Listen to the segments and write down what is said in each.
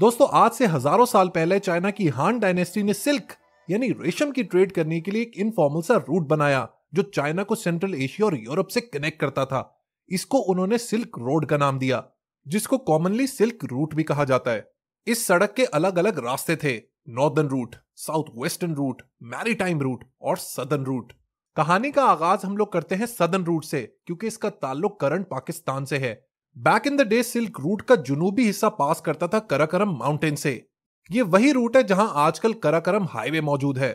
दोस्तों आज से हजारों साल पहले चाइना की हान डायनेस्टी ने सिल्क यानी रेशम की ट्रेड करने के लिए एक इनफॉर्मल सा रूट बनाया जो चाइना को सेंट्रल एशिया और यूरोप से कनेक्ट करता था इसको उन्होंने सिल्क रोड का नाम दिया जिसको कॉमनली सिल्क रूट भी कहा जाता है इस सड़क के अलग अलग रास्ते थे northern route south western route maritime route और सदर्न रूट कहानी का आगाज हम लोग करते हैं सदर्न रूट से क्योंकि इसका ताल्लुक करंट पाकिस्तान से है back in the day silk route का जुनूबी हिस्सा पास करता था कराकरम माउंटेन से ये वही रूट है जहां आजकल कराकरम हाईवे मौजूद है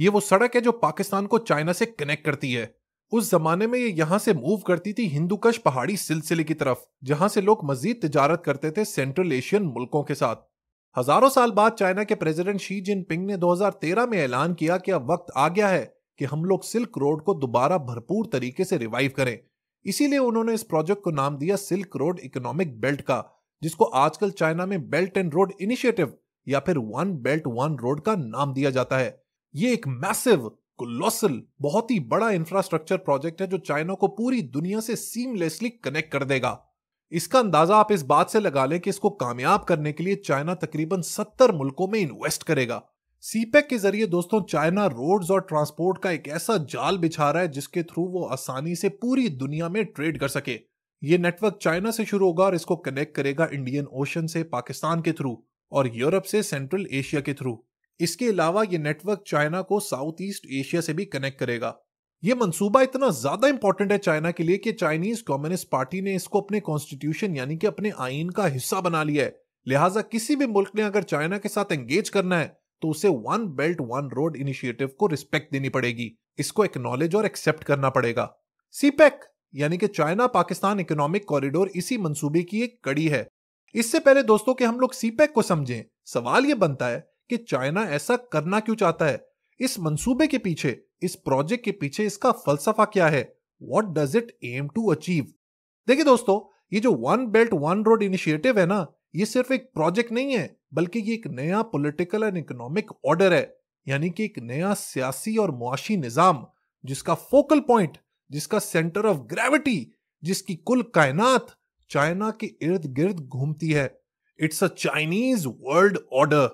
ये वो सड़क है जो पाकिस्तान को चाइना से कनेक्ट करती है उस जमाने में ये यहां से मूव करती थी हिंदूकश पहाड़ी सिलसिले की तरफ जहां से लोग मजीद तजारत करते थे सेंट्रल एशियन मुल्कों के साथ हजारों साल बाद चाइना के प्रेसिडेंट शी जिनपिंग ने 2013 में ऐलान किया कि अब वक्त आ गया है कि हम लोग सिल्क रोड को दोबारा भरपूर तरीके से रिवाइव करें इसीलिए उन्होंने इस प्रोजेक्ट को नाम दिया सिल्क रोड इकोनॉमिक बेल्ट का जिसको आजकल चाइना में बेल्ट एंड रोड इनिशिएटिव या फिर वन बेल्ट वन रोड का नाम दिया जाता है ये एक मैसिव कोलोसल बहुत ही बड़ा इंफ्रास्ट्रक्चर प्रोजेक्ट है जो चाइना को पूरी दुनिया से सीमलेसली कनेक्ट कर देगा इसका अंदाजा आप इस बात से लगा लें कि इसको कामयाब करने के लिए चाइना तकरीबन सत्तर मुल्कों में इन्वेस्ट करेगा सीपेक e के जरिए दोस्तों चाइना रोड्स और ट्रांसपोर्ट का एक ऐसा जाल बिछा रहा है जिसके थ्रू वो आसानी से पूरी दुनिया में ट्रेड कर सके ये नेटवर्क चाइना से शुरू होगा और इसको कनेक्ट करेगा इंडियन ओशन से पाकिस्तान के थ्रू और यूरोप से सेंट्रल एशिया के थ्रू इसके अलावा ये नेटवर्क चाइना को साउथ ईस्ट एशिया से भी कनेक्ट करेगा ये मंसूबा इतना ज्यादा इंपॉर्टेंट है चाइना के लिए कि चाइनीज कम्युनिस्ट पार्टी ने इसको अपने कॉन्स्टिट्यूशन यानी कि अपने आइन का हिस्सा बना लिया है लिहाजा किसी भी मुल्क ने अगर चाइना के साथ एंगेज करना है तो उसे one belt one road initiative को रिस्पेक्ट देनी पड़ेगी इसको एक्नॉलेज और एक्सेप्ट करना पड़ेगा सीपेक e यानी कि चाइना पाकिस्तान इकोनॉमिक कॉरिडोर इसी मंसूबे की एक कड़ी है इससे पहले दोस्तों के हम लोग सीपेक e को समझें सवाल यह बनता है कि चाइना ऐसा करना क्यों चाहता है इस मंसूबे के पीछे इस प्रोजेक्ट के पीछे इसका फलसफा क्या है what does it aim to achieve देखिए दोस्तों ये जो one belt one road initiative है ना ये सिर्फ एक प्रोजेक्ट नहीं है बल्कि ये एक नया पॉलिटिकल एंड इकोनॉमिक ऑर्डर है यानी कि एक नया सियासी और मुआशी निज़ाम जिसका फोकल पॉइंट जिसका सेंटर ऑफ ग्रेविटी जिसकी कुल कायनात चाइना के इर्द गिर्द घूमती है it's a Chinese world order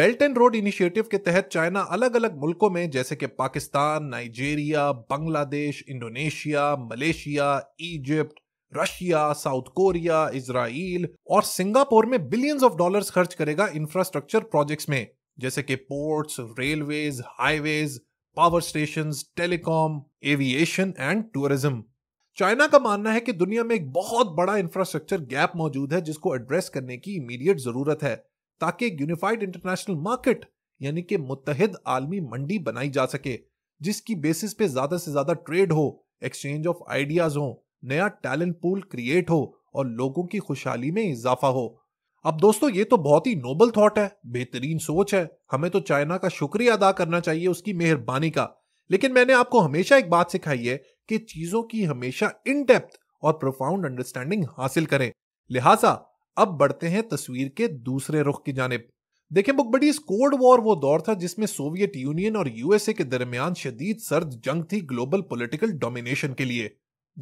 belt and road initiative के तहत चाइना अलग अलग मुल्कों में जैसे कि Pakistan Nigeria Bangladesh Indonesia Malaysia Egypt Russia South Korea Israel और सिंगापुर में बिलियंस ऑफ डॉलर्स खर्च करेगा इंफ्रास्ट्रक्चर प्रोजेक्ट्स में जैसे कि ports railways highways power station telecom aviation and tourism China का मानना है कि दुनिया में एक बहुत बड़ा इंफ्रास्ट्रक्चर गैप मौजूद है जिसको एड्रेस करने की इमीडिएट जरूरत है ताकि यूनिफाइड इंटरनेशनल मार्केट यानी कि मुतहद आलमी मंडी बनाई जा सके जिसकी बेसिस पे ज्यादा से ज्यादा ट्रेड हो एक्सचेंज ऑफ आइडियाज हो नया टैलेंट पूल क्रिएट हो और लोगों की खुशहाली में इजाफा हो अब दोस्तों ये तो बहुत ही नोबल थॉट है बेहतरीन सोच है हमें तो चाइना का शुक्रिया अदा करना चाहिए उसकी मेहरबानी का लेकिन मैंने आपको हमेशा एक बात सिखाई है कि चीजों की हमेशा इन डेप्थ और प्रोफाउंड अंडरस्टैंडिंग हासिल करें लिहाजा अब बढ़ते हैं तस्वीर के दूसरे रुख की जानब देखें बुकबडीज कोल्ड वॉर वो दौर था जिसमें सोवियत यूनियन और यूएसए के दरमियान शदीद सर्द जंग थी ग्लोबल पॉलिटिकल डोमिनेशन के लिए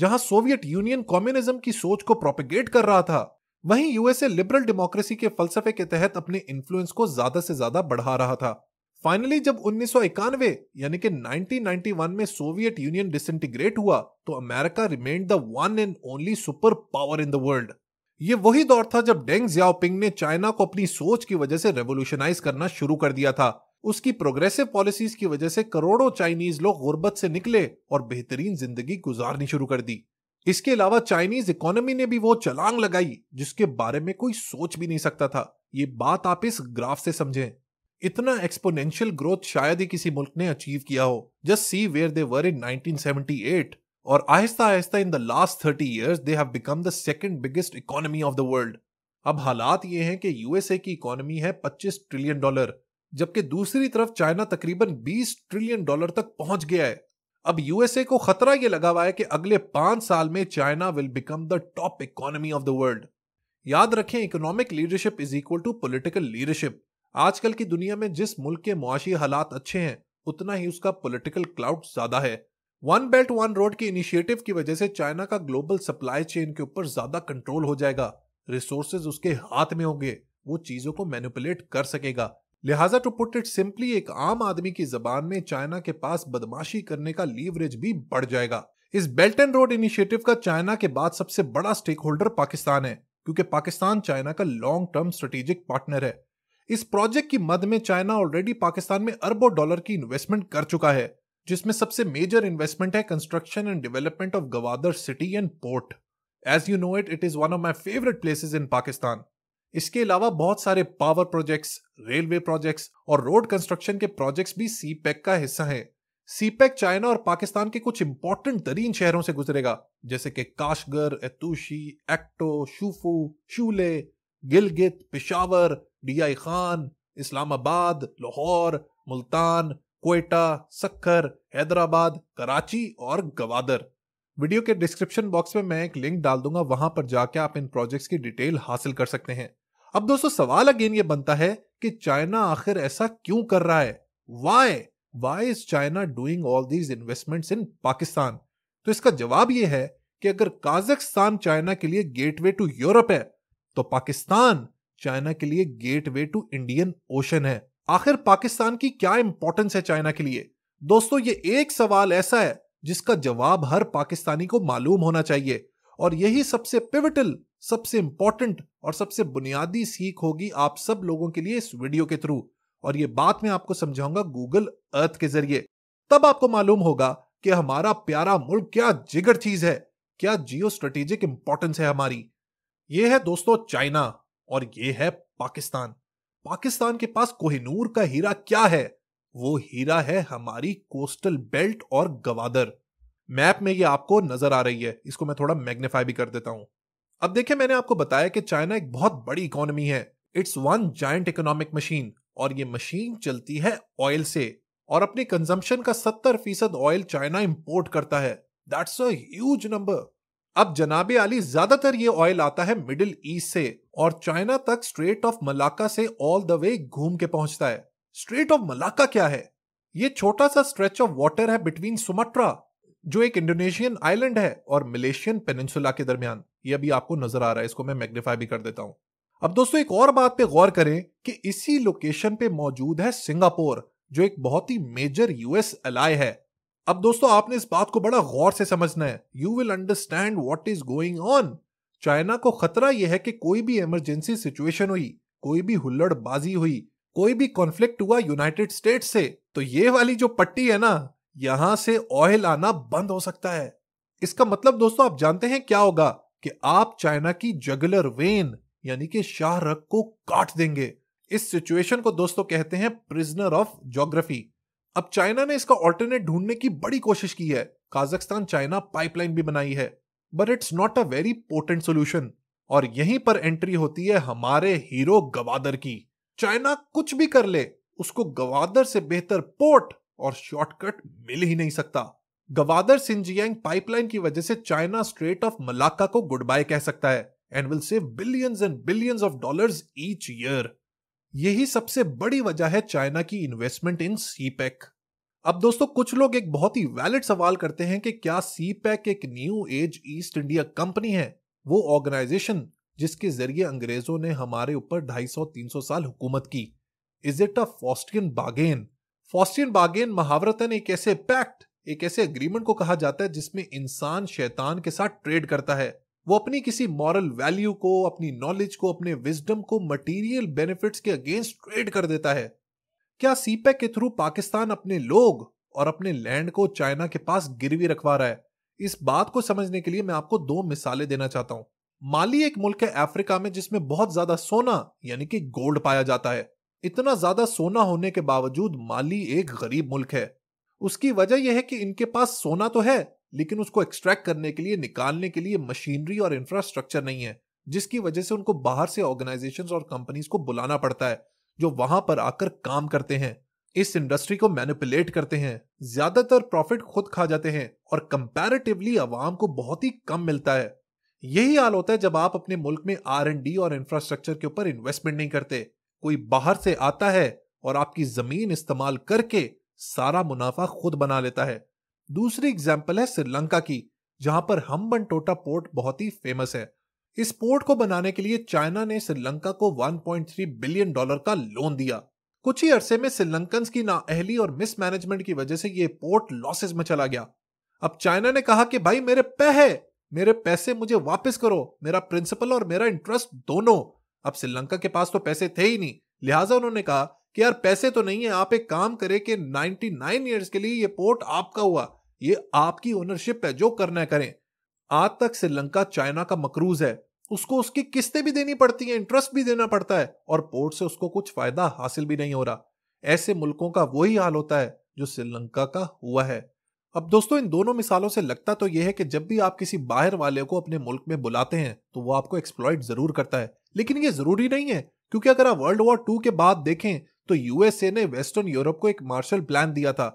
जहां सोवियत यूनियन कम्युनिज्म की सोच को प्रोपेगेट कर रहा था वहीं यूएसए लिबरल डेमोक्रेसी के फलसफे के तहत अपने इन्फ्लुएंस को ज्यादा से ज्यादा बढ़ा रहा था फाइनली जब उन्नीस यानी कि 1991 में सोवियत यूनियन डिसइंटीग्रेट हुआ तो America remain the one and only super power in the world ये वही दौर था जब डेंग जियाओपिंग ने चाइना को अपनी सोच की वजह से रेवोल्यूशनाइज करना शुरू कर दिया था उसकी प्रोग्रेसिव पॉलिसीज की वजह से करोड़ों चाइनीज लोग गुर्बत से निकले और बेहतरीन जिंदगी गुजारनी शुरू कर दी इसके अलावा चाइनीज इकोनॉमी ने भी वो चलांग लगाई जिसके बारे में कोई सोच भी नहीं सकता था ये बात आप इस ग्राफ से समझें इतना एक्सपोनेंशियल ग्रोथ शायद ही किसी मुल्क ने अचीव किया हो जस्ट सी वेयर दे वर इन 1978 और आहिस्ता आहिस्ता in the last 30 years they have become the second biggest economy of the world अब हालात ये हैं कि यूएसए की इकोनॉमी है 25 ट्रिलियन डॉलर जबकि दूसरी तरफ चाइना तकरीबन 20 ट्रिलियन डॉलर तक पहुंच गया है अब यूएसए को खतरा यह लगा हुआ है कि अगले पांच साल में China will become the top economy of the world याद रखें economic leadership is equal to political leadership आजकल की दुनिया में जिस मुल्क के मुआशी हालात अच्छे हैं उतना ही उसका पोलिटिकल क्लाउड ज्यादा है वन बेल्ट वन रोड के इनिशिएटिव की वजह से चाइना का ग्लोबल सप्लाई चेन के ऊपर ज्यादा कंट्रोल हो जाएगा रिसोर्सेज उसके हाथ में होंगे वो चीजों को मैनिपुलेट कर सकेगा लिहाजा टू पुट इट सिंपली एक आम आदमी की जबान में चाइना के पास बदमाशी करने का लीवरेज भी बढ़ जाएगा इस बेल्ट एंड रोड इनिशिएटिव का चाइना के बाद सबसे बड़ा स्टेक होल्डर पाकिस्तान है क्योंकि पाकिस्तान चाइना का लॉन्ग टर्म स्ट्रेटेजिक पार्टनर है इस प्रोजेक्ट की मद में चाइना ऑलरेडी पाकिस्तान में अरबों डॉलर की इन्वेस्टमेंट कर चुका है जिसमें सबसे मेजर इन्वेस्टमेंट है construction and development of Gwadar city and port as you know it it is one of my favourite places in Pakistan इसके अलावा बहुत सारे पावर प्रोजेक्ट्स रेलवे प्रोजेक्ट्स और रोड कंस्ट्रक्शन के प्रोजेक्ट्स भी सी e का हिस्सा है सीपेक चाइना और पाकिस्तान के कुछ इंपॉर्टेंट तरीन शहरों से गुजरेगा जैसे कि Kashgar Atushi Akto Shufu Shule Gilgit Peshawar D Khan Islamabad Lahore Multan Quetta Sukkur Hyderabad Karachi और गवादर वीडियो के डिस्क्रिप्शन बॉक्स में मैं एक लिंक डाल दूंगा वहां पर जाके आप इन प्रोजेक्ट्स की डिटेल हासिल कर सकते हैं अब दोस्तों सवाल अगेन ये बनता है कि चाइना आखिर ऐसा क्यों कर रहा है why why is China doing all these investment in Pakistan तो इसका जवाब यह है कि अगर काजकस्तान चाइना के लिए गेटवे टू यूरोप है तो पाकिस्तान चाइना के लिए गेटवे टू इंडियन ओशन है आखिर पाकिस्तान की क्या इंपॉर्टेंस है चाइना के लिए दोस्तों ये एक सवाल ऐसा है जिसका जवाब हर पाकिस्तानी को मालूम होना चाहिए और यही सबसे पिविटल सबसे इंपॉर्टेंट और सबसे बुनियादी सीख होगी आप सब लोगों के लिए इस वीडियो के थ्रू और ये बात मैं आपको समझाऊंगा गूगल अर्थ के जरिए तब आपको मालूम होगा कि हमारा प्यारा मुल्क क्या जिगर चीज है क्या जियो स्ट्रेटेजिक इंपॉर्टेंस है हमारी ये है दोस्तों चाइना और ये है पाकिस्तान पाकिस्तान के पास कोहिनूर का हीरा क्या है वो हीरा है हमारी कोस्टल बेल्ट और गवादर मैप में ये आपको नजर आ रही है इसको मैं थोड़ा मैग्निफाई भी कर देता हूं अब देखिए मैंने आपको बताया कि चाइना एक बहुत बड़ी इकोनॉमी है it's one giant economic machine और ये मशीन चलती है ऑयल से और अपने कंजम्पशन का सत्तर फीसद ऑयल चाइना इंपोर्ट करता है दैट्स अज नंबर अब जनाबे आली ज्यादातर ये ऑयल आता है मिडिल ईस्ट से और चाइना तक स्ट्रेट ऑफ मलाका से ऑल द वे घूम के पहुंचता है स्ट्रेट ऑफ मलाका क्या है ये छोटा सा स्ट्रेच ऑफ वाटर है बिटवीन सुमट्रा जो एक इंडोनेशियन आइलैंड है और मलेशियन पेनिनसुला के दरमियान ये अभी आपको नजर आ रहा है इसको मैं मैग्निफाई भी कर देता हूं अब दोस्तों एक और बात पे गौर करें कि इसी लोकेशन पे मौजूद है सिंगापुर जो एक बहुत ही मेजर यूएस अलाय है अब दोस्तों आपने इस बात को बड़ा गौर से समझना है you will understand what is going on China को खतरा यह है कि कोई भी इमरजेंसी सिचुएशन हुई कोई भी हुल्लड़बाजी हुई कोई भी कॉन्फ्लिक्ट हुआ यूनाइटेड स्टेट से तो ये वाली जो पट्टी है ना यहां से ऑयल आना बंद हो सकता है इसका मतलब दोस्तों आप जानते हैं क्या होगा कि आप चाइना की जगलर वेन यानी कि शाहरख को काट देंगे इस सिचुएशन को दोस्तों कहते हैं प्रिजनर ऑफ जोग्राफी अब चाइना ने इसका ऑल्टरनेट ढूंढने की बड़ी कोशिश की है काजाकिस्तान चाइना पाइपलाइन भी बनाई है but it's not a very potent solution और यहीं पर एंट्री होती है हमारे हीरो गवादर की चाइना कुछ भी कर ले उसको गवादर से बेहतर पोर्ट और शॉर्टकट मिल ही नहीं सकता गवादर सिंजियांग पाइपलाइन की वजह से चाइना स्ट्रेट ऑफ मलाका को गुड बाय कह सकता है and will save billions and billions of dollars each year यही सबसे बड़ी वजह है चाइना की इन्वेस्टमेंट इन सीपैक अब दोस्तों कुछ लोग एक बहुत ही वैलिड सवाल करते हैं कि क्या सीपैक e एक new age East India company है वो ऑर्गेनाइजेशन जिसके जरिए अंग्रेजों ने हमारे ऊपर 250-300 साल हुकूमत की इज इट अ फॉस्टियन बागेन फॉस्टियन बागेन महावरतन एक ऐसे पैक्ट एक ऐसे अग्रीमेंट को कहा जाता है जिसमें इंसान शैतान के साथ ट्रेड करता है वो अपनी किसी मॉरल वैल्यू को अपनी नॉलेज को अपने विजडम को मटेरियल बेनिफिट्स के अगेंस्ट ट्रेड कर देता है क्या सीपैक e के थ्रू पाकिस्तान अपने लोग और अपने लैंड को चाइना के पास गिरवी रखवा रहा है इस बात को समझने के लिए मैं आपको दो मिसालें देना चाहता हूं माली एक मुल्क है अफ्रीका में जिसमें बहुत ज्यादा सोना यानी कि गोल्ड पाया जाता है इतना ज्यादा सोना होने के बावजूद माली एक गरीब मुल्क है उसकी वजह यह है कि इनके पास सोना तो है लेकिन उसको एक्सट्रैक्ट करने के लिए निकालने के लिए मशीनरी और इंफ्रास्ट्रक्चर नहीं है जिसकी वजह से उनको बाहर से ऑर्गेनाइजेशन और कंपनीज को बुलाना पड़ता है जो वहां पर आकर काम करते हैं इस इंडस्ट्री को मैनिपुलेट करते हैं ज्यादातर प्रॉफिट खुद खा जाते हैं और कंपैरेटिवली आवाम को बहुत ही कम मिलता है यही हाल होता है जब आप अपने मुल्क में आर एंड डी और इंफ्रास्ट्रक्चर के ऊपर इन्वेस्टमेंट नहीं करते कोई बाहर से आता है और आपकी जमीन इस्तेमाल करके सारा मुनाफा खुद बना लेता है दूसरी एग्जाम्पल है श्रीलंका की जहां पर हम्बन टोटा पोर्ट बहुत ही फेमस है इस पोर्ट को बनाने के लिए चाइना ने श्रीलंका को 1.3 बिलियन डॉलर का लोन दिया कुछ ही अरसे में श्रीलंकन की नाअहली और मिसमैनेजमेंट की वजह से यह पोर्ट लॉसेस में चला गया अब चाइना ने कहा कि भाई मेरे पे है मेरे पैसे मुझे वापस करो मेरा प्रिंसिपल और मेरा इंटरेस्ट दोनों अब श्रीलंका के पास तो पैसे थे ही नहीं लिहाजा उन्होंने कहा कि यार पैसे तो नहीं है आप एक काम करें कि 99 इयर्स के लिए ये पोर्ट आपका हुआ ये आपकी ओनरशिप है जो करना है करें आज तक श्रीलंका चाइना का मकरूज है उसको उसकी किस्तें भी देनी पड़ती हैं इंटरेस्ट भी देना पड़ता है और पोर्ट से उसको कुछ फायदा हासिल भी नहीं हो रहा ऐसे मुल्कों का वही हाल होता है जो श्रीलंका का हुआ है अब दोस्तों इन दोनों मिसालों से लगता तो यह है कि जब भी आप किसी बाहर वाले को अपने मुल्क में बुलाते हैं तो वो आपको एक्सप्लॉइट जरूर करता है लेकिन ये जरूरी नहीं है क्योंकि अगर आप वर्ल्ड वॉर टू के बाद देखें तो यूएसए ने वेस्टर्न यूरोप को एक मार्शल प्लान दिया था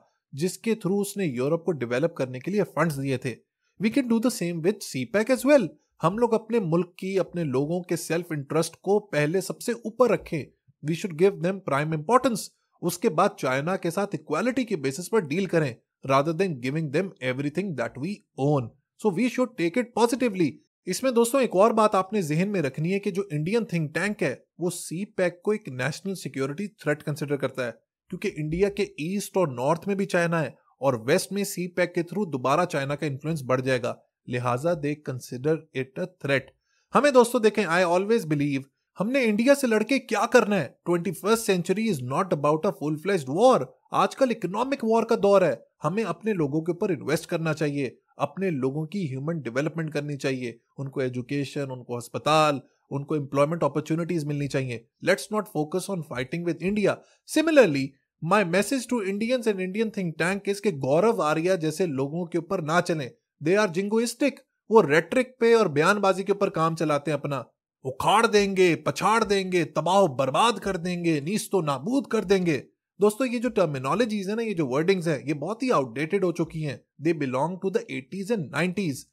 जिसके थ्रू उसने यूरोप को डेवलप करने के लिए फंड्स दिए थे we can do the same with CPEC as well हम लोग अपने मुल्क की अपने लोगों के सेल्फ इंटरेस्ट को पहले सबसे ऊपर रखें we should give them prime importance उसके बाद चाइना के साथ इक्वालिटी के बेसिस पर डील करें rather than giving them everything that we own. So we should take it positively. इसमें दोस्तों एक और बात आपने जहन में रखनी है कि जो इंडियन थिंक टैंक है वो सी पैक को एक नेशनल सिक्योरिटी थ्रेट कंसिडर करता है क्योंकि इंडिया के ईस्ट और नॉर्थ में भी चाइना है और वेस्ट में सी पैक के थ्रू दोबारा चाइना का इन्फ्लुएंस बढ़ जाएगा लिहाजा they consider it a threat हमें दोस्तों देखें आई ऑलवेज बिलीव हमने इंडिया से लड़के क्या करना है twenty first century is not about a full fledge war आजकल इकोनॉमिक वॉर का दौर है हमें अपने लोगों के ऊपर इन्वेस्ट करना चाहिए अपने लोगों की ह्यूमन डेवलपमेंट करनी चाहिए उनको एजुकेशन उनको अस्पताल उनको एम्प्लॉयमेंट अपॉर्चुनिटीज मिलनी चाहिए let's not focus on fighting with India similarly my message to Indians and Indian think tank इसके गौरव आर्या जैसे लोगों के ऊपर ना चले दे आर जिंगोइस्टिक वो रेट्रिक पे और बयानबाजी के ऊपर काम चलाते हैं अपना उखाड़ देंगे पछाड़ देंगे तबाह बर्बाद कर देंगे नीस तो नाबूद कर देंगे दोस्तों ये जो टर्मिनोलॉजीज है ना ये जो वर्डिंग्स है ये बहुत ही आउटडेटेड हो चुकी हैं they belong to the eighties and nineties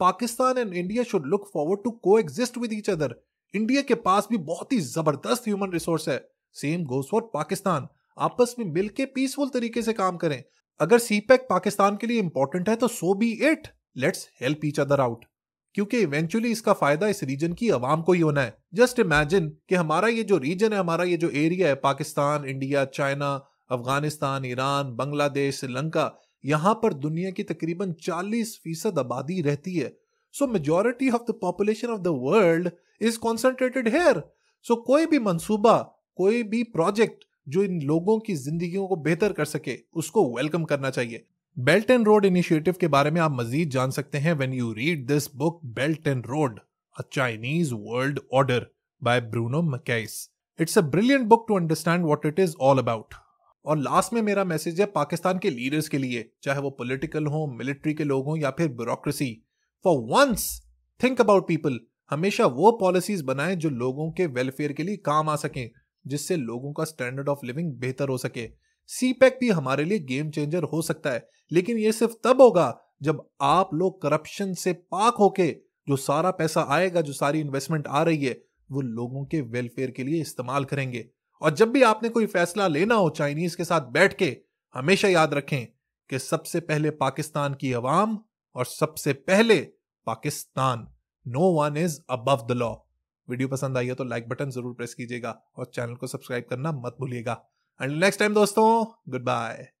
Pakistan and India should look forward to coexist with each other India के पास भी बहुत ही जबरदस्त ह्यूमन रिसोर्स है सेम गोज फॉर पाकिस्तान आपस में मिलके पीसफुल तरीके से काम करें अगर सीपैक e पाकिस्तान के लिए इंपॉर्टेंट है तो so be it let's help each other out क्योंकि इवेंचुअली इसका फायदा इस रीजन की आवाम को ही होना है जस्ट इमेजिन कि हमारा ये जो रीजन है हमारा ये जो एरिया है Pakistan India China Afghanistan Iran Bangladesh Sri Lanka यहाँ पर दुनिया की तकरीबन 40 फीसद आबादी रहती है so majority of the population of the world is concentrated here so कोई भी मनसूबा कोई भी प्रोजेक्ट जो इन लोगों की जिंदगियों को बेहतर कर सके उसको वेलकम करना चाहिए बेल्ट एंड रोड इनिशिएटिव के बारे में आप मजीद जान सकते हैं when you read this book Belt and Road a Chinese world order by Bruno Macaes it's a brilliant book to understand what it is all about और लास्ट में मेरा मैसेज है पाकिस्तान के लीडर्स के लिए चाहे वो पॉलिटिकल हो मिलिट्री के लोग हों या फिर bureaucracy for once think about people हमेशा वो पॉलिसीज बनाए जो लोगों के वेलफेयर के लिए काम आ सकें जिससे लोगों का स्टैंडर्ड ऑफ लिविंग बेहतर हो सके सीपैक भी हमारे लिए गेम चेंजर हो सकता है लेकिन ये सिर्फ तब होगा जब आप लोग करप्शन से पाक होके जो सारा पैसा आएगा जो सारी इन्वेस्टमेंट आ रही है वो लोगों के वेलफेयर के लिए इस्तेमाल करेंगे और जब भी आपने कोई फैसला लेना हो चाइनीज के साथ बैठ के हमेशा याद रखें कि सबसे पहले पाकिस्तान की आवाम और सबसे पहले Pakistan no one is above the law video पसंद आई है तो लाइक बटन जरूर प्रेस कीजिएगा और चैनल को सब्सक्राइब करना मत भूलिएगा Until next time, दोस्तों, goodbye.